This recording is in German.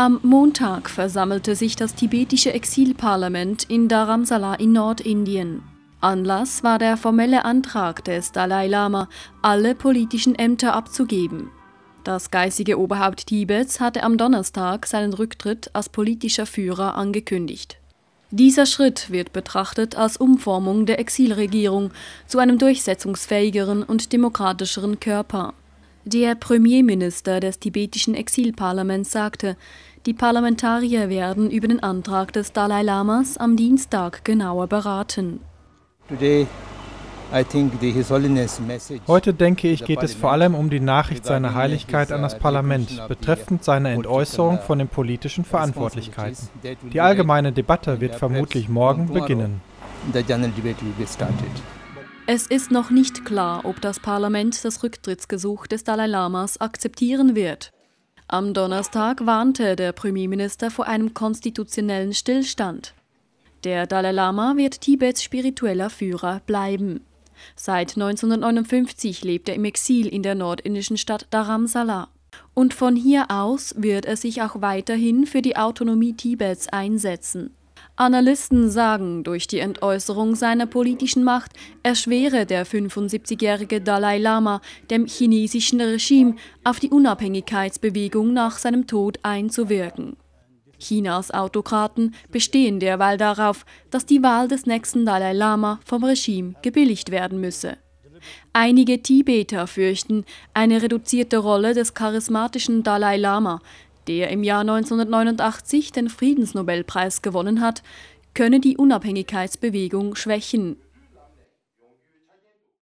Am Montag versammelte sich das tibetische Exilparlament in Dharamsala in Nordindien. Anlass war der formelle Antrag des Dalai Lama, alle politischen Ämter abzugeben. Das geistige Oberhaupt Tibets hatte am Donnerstag seinen Rücktritt als politischer Führer angekündigt. Dieser Schritt wird betrachtet als Umformung der Exilregierung zu einem durchsetzungsfähigeren und demokratischeren Körper. Der Premierminister des tibetischen Exilparlaments sagte, die Parlamentarier werden über den Antrag des Dalai Lamas am Dienstag genauer beraten. Heute denke ich, geht es vor allem um die Nachricht seiner Heiligkeit uh, an das Parlament betreffend seiner Entäußerung von den politischen Verantwortlichkeiten. Die allgemeine Debatte wird vermutlich morgen beginnen. Es ist noch nicht klar, ob das Parlament das Rücktrittsgesuch des Dalai Lamas akzeptieren wird. Am Donnerstag warnte der Premierminister vor einem konstitutionellen Stillstand. Der Dalai Lama wird Tibets spiritueller Führer bleiben. Seit 1959 lebt er im Exil in der nordindischen Stadt Dharamsala. Und von hier aus wird er sich auch weiterhin für die Autonomie Tibets einsetzen. Analysten sagen, durch die Entäußerung seiner politischen Macht erschwere der 75-jährige Dalai Lama dem chinesischen Regime auf die Unabhängigkeitsbewegung nach seinem Tod einzuwirken. Chinas Autokraten bestehen derweil darauf, dass die Wahl des nächsten Dalai Lama vom Regime gebilligt werden müsse. Einige Tibeter fürchten eine reduzierte Rolle des charismatischen Dalai Lama, der im Jahr 1989 den Friedensnobelpreis gewonnen hat, könne die Unabhängigkeitsbewegung schwächen